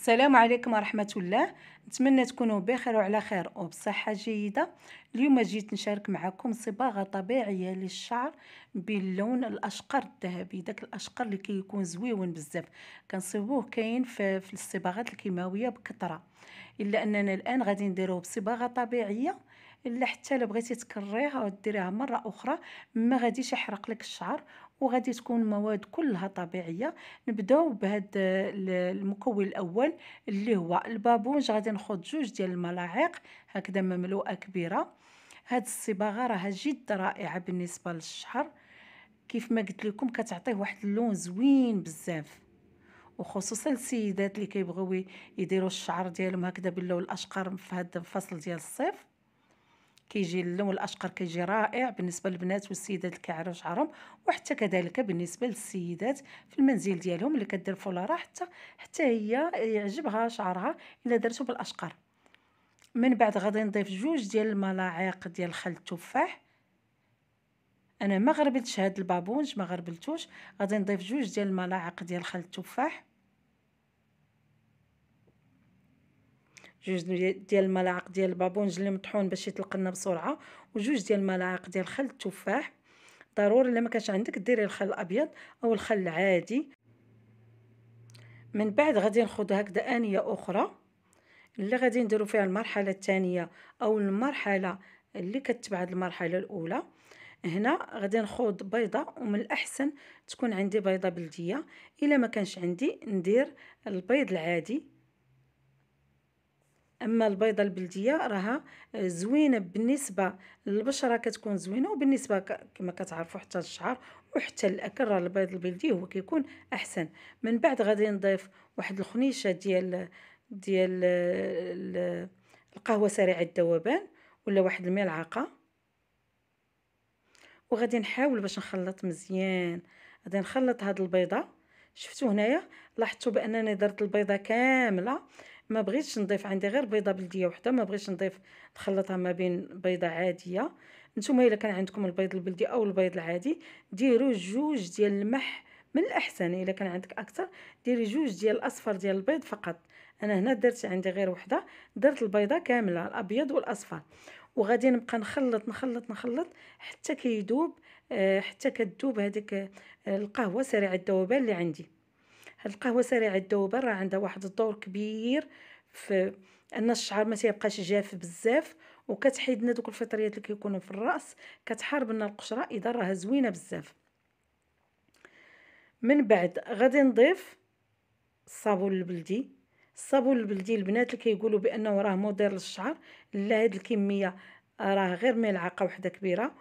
السلام عليكم ورحمة الله نتمنى تكونوا بخير وعلى خير وبصحة جيدة اليوم جيت نشارك معكم صباغة طبيعية للشعر باللون الأشقر الذهبي داك الأشقر اللي كيكون كي زويون بزاف كنصيبوه كاين في, في الصباغات الكيماوية بكثرة إلا أننا الآن غادي نديروه بصباغة طبيعية الا حتى لو بغيتي تكريها وديريها مره اخرى ما غاديش يحرق لك الشعر وغادي تكون المواد كلها طبيعيه نبداو بهذا المكون الاول اللي هو البابونج غادي ناخذ جوج ديال الملاعق هكذا مملوءه كبيره هاد الصباغه راها جد رائعه بالنسبه للشعر كيف ما قلت لكم كتعطيه واحد اللون زوين بزاف وخصوصا السيدات اللي كيبغيو يديروا الشعر ديالهم هكذا باللون الاشقر في هذا الفصل ديال الصيف كيجي اللون الاشقر كيجي رائع بالنسبه للبنات والسيدات اللي كيعرفوا شعرهم وحتى كذلك بالنسبه للسيدات في المنزل ديالهم اللي كدير فولاره حتى حتى هي يعجبها شعرها الا درتو بالاشقر من بعد غادي نضيف جوج ديال الملاعق ديال خل التفاح انا ما غربلتش هاد البابونج ما غربلتوش غادي نضيف جوج ديال الملاعق ديال خل التفاح جوج ديال الملاعق ديال البابونج اللي مطحون باش يطلق لنا بسرعه وجوج ديال الملاعق ديال خل التفاح ضروري الا ما كانش عندك ديري الخل الابيض او الخل العادي من بعد غادي نخوض هكذا انيه اخرى اللي غادي نديرو فيها المرحله الثانيه او المرحله اللي كتبع المرحله الاولى هنا غادي نخوض بيضه ومن الاحسن تكون عندي بيضه بلديه الا ما كانش عندي ندير البيض العادي اما البيضه البلديه راها زوينه بالنسبه للبشره كتكون زوينه وبالنسبه كما كتعرفوا حتى الشعر وحتى الاكل راه البيض البلدي هو كيكون احسن من بعد غادي نضيف واحد الخنيشه ديال ديال القهوه سريعه الذوبان ولا واحد الملعقه وغادي نحاول باش نخلط مزيان غادي نخلط هاد البيضه شفتوا هنايا لاحظتوا بانني درت البيضه كامله ما بغيتش نضيف عندي غير بيضه بلديه وحده ما بغيتش نضيف نخلطها ما بين بيضه عاديه نتوما الا كان عندكم البيض البلدي او البيض العادي ديروا جوج ديال الملح من الاحسن الا كان عندك اكثر ديري جوج ديال الاصفر ديال البيض فقط انا هنا درت عندي غير وحده درت البيضه كامله الابيض والاصفر وغادي نبقى نخلط نخلط نخلط حتى كيدوب آه، حتى كتذوب هذيك آه، القهوه سريعه الذوبان اللي عندي هاد القهوه سريعه الذوبه راه عندها واحد الدور كبير في ان الشعر ما تيبقاش جاف بزاف وكتحيد لنا دوك الفطريات اللي كيكونوا في الراس كتحارب لنا القشره اذا راه زوينه بزاف من بعد غادي نضيف الصابون البلدي الصابون البلدي البنات اللي كيقولوا بانه راه مضر للشعر لا هاد الكميه راه غير ملعقه وحده كبيره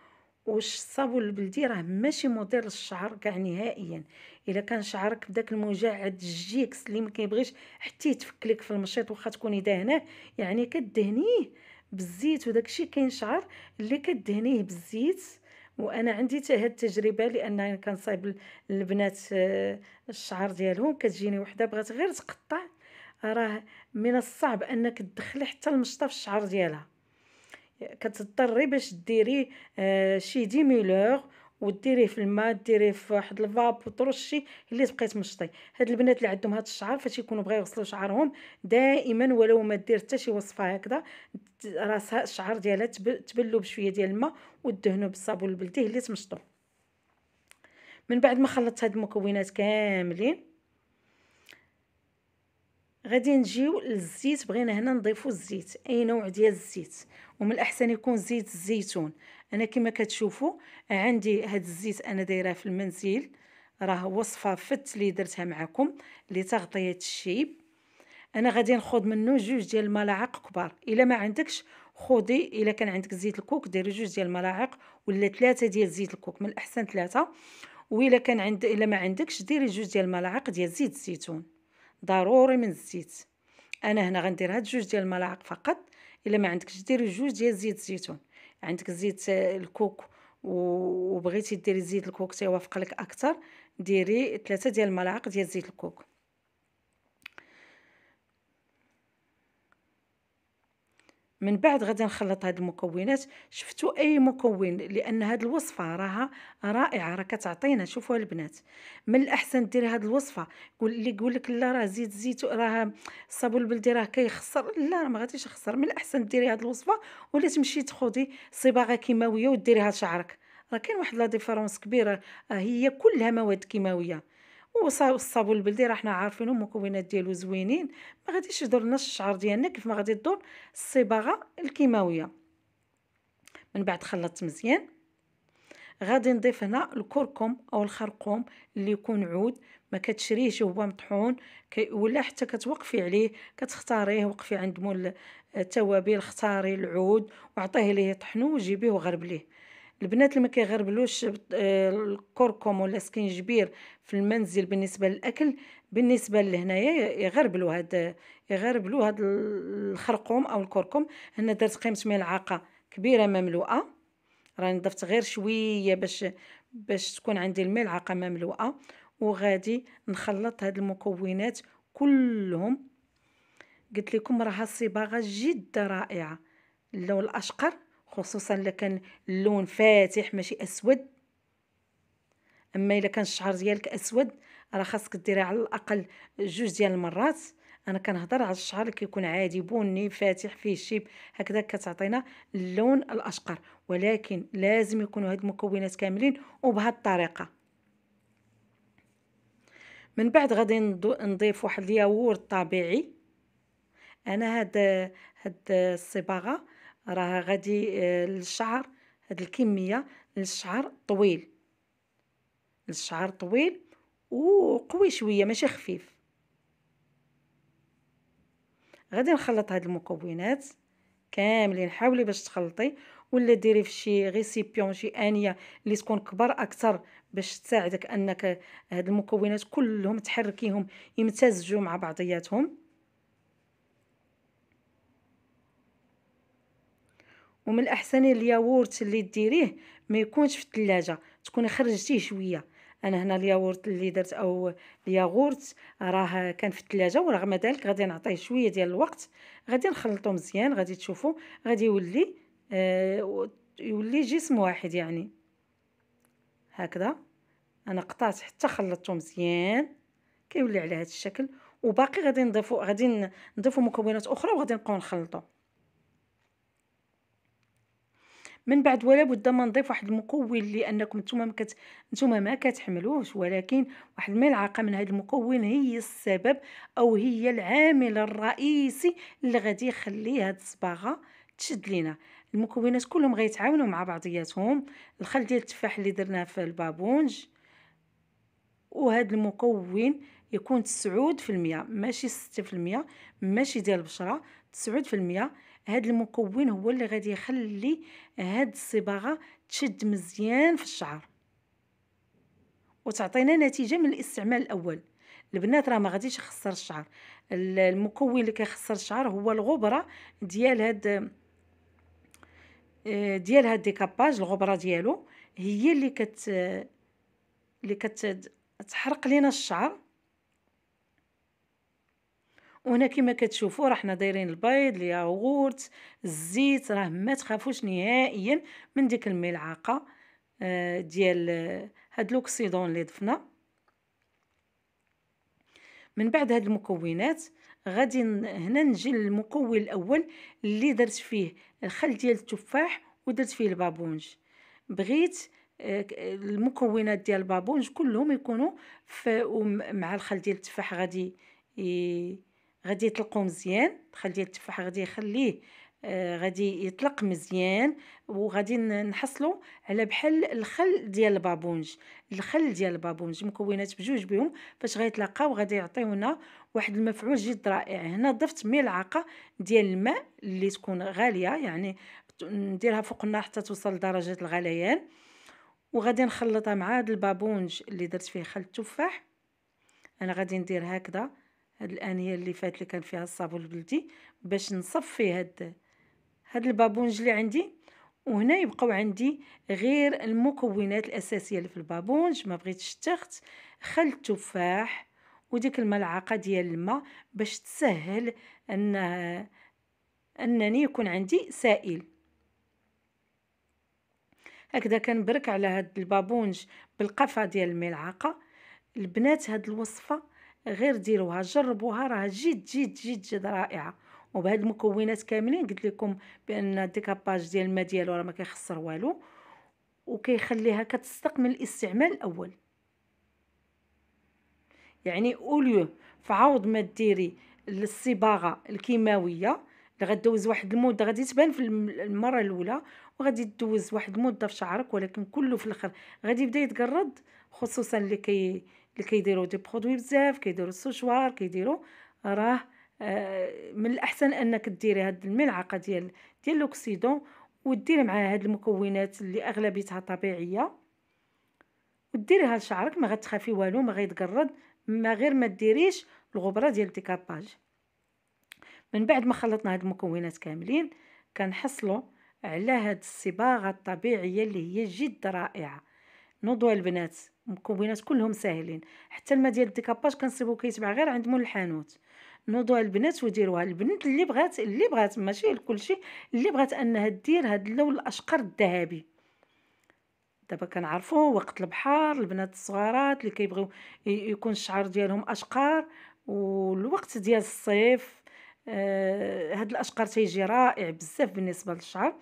واش الصابون البلدي راه ماشي مضر للشعر كاع نهائيا الا كان شعرك بداك المجعد الجيكس اللي ما كيبغيش حتى يتفك لك في المشيط واخا تكوني دهناه يعني كدهنيه بالزيت وداك الشيء كاين شعر اللي كدهنيه بالزيت وانا عندي حتى هاد التجربه لان كنصايب البنات آه، الشعر ديالهم كتجيني وحده بغات غير تقطع راه من الصعب انك تدخلي حتى المشطه في الشعر ديالها كتضطري باش ديري آه، شي ديميلور وديريه في الماء ديريه في واحد الفاب وترشي اللي بقيت مشطي هاد البنات اللي عندهم هاد الشعر فاش يكونوا بغاو يغسلوا شعرهم دائما ولو ما دير حتى شي وصفه هكذا راسها الشعر ديالها تبلو بشويه ديال الماء ودهنو بالصابون البلدي اللي تمشطو من بعد ما خلطت هاد المكونات كاملين غادي نجيو للزيت بغينا هنا نضيفو الزيت اي نوع ديال الزيت ومن الاحسن يكون زيت الزيتون انا كما كتشوفوا عندي هاد الزيت انا دايراه في المنزل راه وصفه فت اللي درتها معكم لتغطيه الشيب انا غادي ناخذ منه جوج ديال الملاعق كبار الا ما عندكش خودي الا كان عندك زيت الكوك ديري جوج ديال الملاعق ولا ثلاثه ديال زيت الكوك من الاحسن ثلاثه الا كان عند الا ما عندكش ديري جوج ديال الملاعق ديال زيت الزيتون ضروري من الزيت انا هنا غندير هاد جوج ديال الملاعق فقط الا ما عندكش ديري جوج ديال زيت الزيتون عندك زيت آه، الكوك وبغيتي ديري زيت الكوك تيوافق لك اكثر ديري ثلاثة ديال الملاعق ديال زيت الكوك من بعد غادي نخلط هاد المكونات شفتوا اي مكون لان هاد الوصفه راها رائعه راه كتعطينا شوفوا البنات من الاحسن ديري هاد الوصفه قول لي يقول لك لا راه زيت زيت راه الصابون البلدي راه كيخسر لا راه ما غاديش يخسر من الاحسن ديري هاد الوصفه ولا تمشي تخدي صباغه كيماويه وديريها لشعرك راه كاين واحد لا ديفيرونس كبيره آه، هي كلها مواد كيماويه والصابون البلدي راه حنا عارفينو المكونات ديالو زوينين ما غاديش يضر لنا الشعر ديالنا كيف ما غادي يضر الصباغه الكيماويه من بعد خلطت مزيان غادي نضيف هنا الكركم او الخرقوم اللي يكون عود ما كتشريهش هو مطحون ولا حتى كتوقفي عليه كتختاريه وقفي عند مول التوابل اختاري العود وعطيه ليه طحنو وجيبيه وغربليه البنات اللي ما كيغربلوش آه، الكركم ولا سكينجبير في المنزل بالنسبه للاكل بالنسبه لهنايا يغربلوا هاد يغربلوا هاد الخرقوم او الكركم هنا درت قيمه ملعقه كبيره مملوءه راني ضفت غير شويه باش باش تكون عندي الملعقه مملوءه وغادي نخلط هاد المكونات كلهم قلت لكم راها صباغه جد رائعه اللون الاشقر خصوصا الا كان اللون فاتح ماشي اسود اما الا كان الشعر ديالك اسود راه خاصك ديري على الاقل جوج ديال المرات انا كنهضر على الشعر اللي كيكون عادي بني فاتح فيه شيب هكذا كتعطينا اللون الاشقر ولكن لازم يكونوا هاد المكونات كاملين وبهاد الطريقه من بعد غادي نضيف واحد الياغورت طبيعي انا هاد هاد الصباغه راه غادي الشعر آه، هاد الكميه للشعر طويل للشعر طويل وقوي شويه ماشي خفيف غادي نخلط هاد المكونات كاملين حاولي باش تخلطي ولا ديري في شي ريسيبيون شي انيه اللي تكون كبر اكثر باش تساعدك انك هاد المكونات كلهم تحركيهم يمتزجوا مع بعضياتهم ومن الاحسن الياورت اللي ديريه ما يكونش في الثلاجه تكوني خرجتيه شويه انا هنا الياورت اللي درت او الياغورت راه كان في الثلاجه ورغم ذلك غادي نعطيه شويه ديال الوقت غادي نخلطو مزيان غادي تشوفوا غادي يولي آه يولي جسم واحد يعني هكذا انا قطعت حتى خلطته مزيان كيولي على هذا الشكل وباقي غادي نضيفو غادي نضيفو مكونات اخرى وغادي نبقاو نخلطو من بعد ولا بد ما نضيف واحد المكون لانكم نتوما ما كت... نتوما ما كتحملوش ولكن واحد الملعقه من هذا المكون هي السبب او هي العامل الرئيسي اللي غادي يخلي هاد الصباغه تشد لينا المكونات كلهم غيتعاونوا مع بعضياتهم الخل ديال التفاح اللي درناه في البابونج وهذا المكون يكون 9% ماشي 6% ماشي ديال البشره تسعود في المية هاد المكون هو اللي غادي يخلي هاد الصباغه تشد مزيان في الشعر وتعطينا نتيجه من الاستعمال الاول البنات راه ما غاديش يخسر الشعر المكون اللي كيخسر الشعر هو الغبره ديال هاد آه، ديال هاد ديكاباج الغبره ديالو هي اللي كت اللي كتحرق لينا الشعر وهنا كما كتشوفوا راه حنا دايرين البيض الياغورت الزيت راه ما تخافوش نهائيا من ديك الملعقه آه، ديال آه، هاد لوكسيدون اللي ضفنا من بعد هاد المكونات غادي هنا نجي للمكون الاول اللي درت فيه الخل ديال التفاح ودرت فيه البابونج بغيت آه، المكونات ديال البابونج كلهم يكونوا مع الخل ديال التفاح غادي غادي يطلقوا مزيان الدخل ديال التفاح غادي يخليه آه، غادي يطلق مزيان وغادي نحصلوا على بحال الخل ديال البابونج الخل ديال البابونج مكونات بجوج بهم فاش غيتلاقاو غادي يعطيونا واحد المفعول جد رائع هنا ضفت ملعقه ديال الماء اللي تكون غاليه يعني نديرها فوق النار حتى توصل لدرجه الغليان وغادي نخلطها مع هذا البابونج اللي درت فيه خل التفاح انا غادي ندير هكذا هاد الانيه اللي فات اللي كان فيها الصابون البلدي باش نصفي هاد هاد البابونج اللي عندي وهنا يبقاو عندي غير المكونات الاساسيه اللي في البابونج ما بغيتش تخت خل التفاح وديك الملعقه ديال الماء باش تسهل ان انني يكون عندي سائل هكذا كنبرك على هاد البابونج بالقفا ديال الملعقه البنات هاد الوصفه غير ديروها جربوها راه جد جد جد جد رائعه وبهاد المكونات كاملين قلت لكم بان الديكاباج ديال الماء ديالو راه ما كيخسر والو وكيخليها كتصدق من الاستعمال الاول يعني اوليو فعوض ما ديري الصباغه الكيماويه اللي غدوز واحد المده غادي تبان في المره الاولى وغادي تدوز واحد المده في شعرك ولكن كله في الاخر غادي يبدا يتقرض خصوصا اللي كي اللي كيديروا دي برودوي بزاف كيديروا السوشوار كيديروا راه آه، من الاحسن انك ديري هاد الملعقه ديال ديال لوكسيدون وديري معها هاد المكونات اللي اغلبيتها طبيعيه وديريها لشعرك ما غتخافي والو ما غيتقرض ما غير ما ديريش الغبره ديال الديكاباج من بعد ما خلطنا هاد المكونات كاملين كنحصلوا على هاد الصباغه الطبيعيه اللي هي جد رائعه نوضوا البنات المكونات كلهم ساهلين حتى الماء ديال الديكاباج كنصيبو كيتباع غير عند مول الحانوت نوضوها البنات وديروها البنت اللي بغات اللي بغات ماشي لكلشي اللي بغات انها دير هاد اللون الاشقر الذهبي دابا كنعرفوا وقت البحر البنات الصغارات اللي كيبغيو يكون الشعر ديالهم اشقر والوقت ديال الصيف آه، هاد الاشقر تيجي رائع بزاف بالنسبه للشعر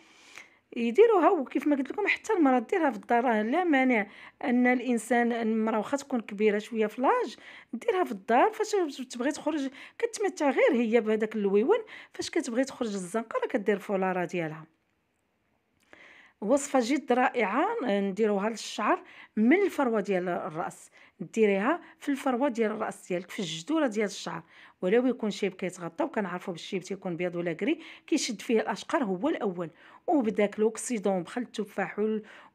يديروها وكيف ما قلت لكم حتى المراه ديرها في الدار لا مانع ان الانسان المراه واخا تكون كبيره شويه في لاج ديرها في الدار فاش تبغي تخرج كتمتع غير هي بهذاك اللويون فاش كتبغي تخرج الزنقه راه كدير فولاره ديالها وصفه جد رائعه آه، نديروها للشعر من الفروه ديال الراس ديريها في الفروه ديال الراس ديالك في الجذوره ديال الشعر ولو يكون شيب كيتغطى وكنعرفوا بالشيب تيكون بيض ولا كري كيشد فيه الاشقر هو الاول وبداك لوكسيدون بخل التفاح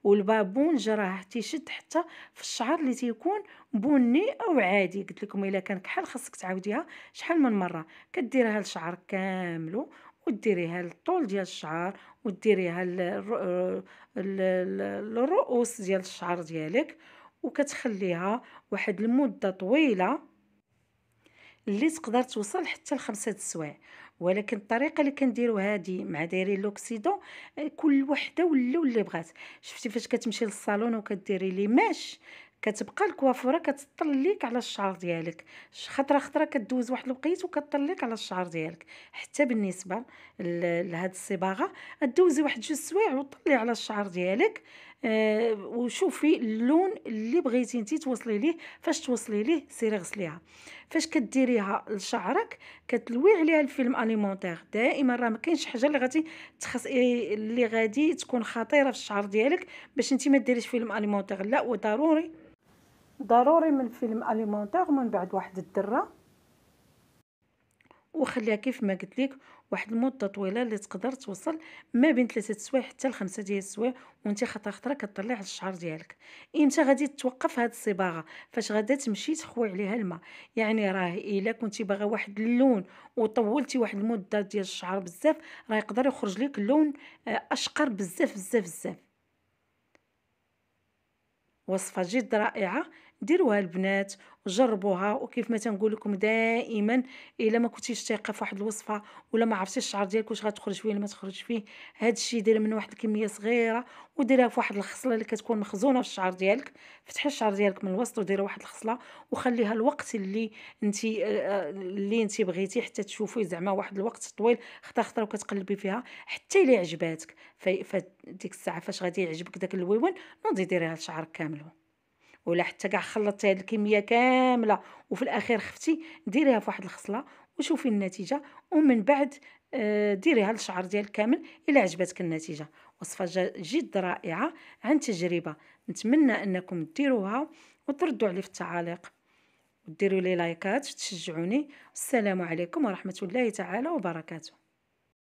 والبابون راه تيشد حتى في الشعر اللي تيكون بني او عادي قلت لكم الا كان كحل خاصك تعاوديها شحال من مره كديرها لشعرك كامل وديريها للطول ديال الشعر وديريها للرؤوس آه، ديال الشعر ديالك وكتخليها واحد المده طويله اللي تقدر توصل حتى لخمسة السوايع ولكن الطريقه اللي كنديرو هادي مع دايرين لوكسيدون آه، كل وحده ولا اللي بغات شفتي فاش كتمشي للصالون وكديري لي ماش كتبقى الكوافوره كتطليك على الشعر ديالك خطره خطره كدوز واحد الوقيت وكتطليك على الشعر ديالك حتى بالنسبه لهاد الصباغه دوزي واحد جوج سوايع وطلي على الشعر ديالك آه وشوفي اللون اللي بغيتي انت توصلي ليه فاش توصلي ليه سيري غسليها فاش كديريها لشعرك كتلوي عليها الفيلم اليمونتير دائما راه ما كاينش حاجه اللي غادي تخص إيه، اللي غادي تكون خطيره في الشعر ديالك باش انت ما ديريش فيلم اليمونتير لا وضروري ضروري من فيلم اليمونتير من بعد واحد الدره وخليها كيف ما قلت لك واحد المده طويله اللي تقدر توصل ما بين ثلاثه سوايع حتى لخمسه ديال السوايع وانت خطا خطره كطلع على الشعر ديالك امتى غادي توقف هاد الصباغه فاش غادا تمشي تخوي عليها الماء يعني راه الا كنتي باغا واحد اللون وطولتي واحد المده ديال الشعر بزاف راه يقدر يخرج لك لون آه، اشقر بزاف بزاف بزاف وصفه جد رائعه ديروها البنات جربوها وكيف ما تنقول لكم دائما الا ما كنتيش تايقه في واحد الوصفه ولا ما عرفتيش الشعر ديالك واش غتخرج فيه ولا ما تخرج فيه هذا الشيء دير من واحد الكميه صغيره وديريها في واحد الخصله اللي كتكون مخزونه في الشعر ديالك فتحي الشعر ديالك من الوسط وديري واحد الخصله وخليها الوقت اللي انت آه، اللي انت بغيتي حتى تشوفي زعما واحد الوقت طويل خطا خطره وكتقلبي فيها حتى الى عجباتك فديك الساعه فاش غادي يعجبك داك اللويون نوضي ديريها لشعرك كامل ولا حتى كاع خلطتي هاد الكميه كامله وفي الاخير خفتي ديريها في واحد الخصله وشوفي النتيجه ومن بعد آه، ديريها للشعر ديالك كامل الا عجبتك النتيجه وصفه جد رائعه عن تجربه نتمنى انكم ديروها وتردوا علي في التعاليق وديروا لي لايكات تشجعوني السلام عليكم ورحمه الله تعالى وبركاته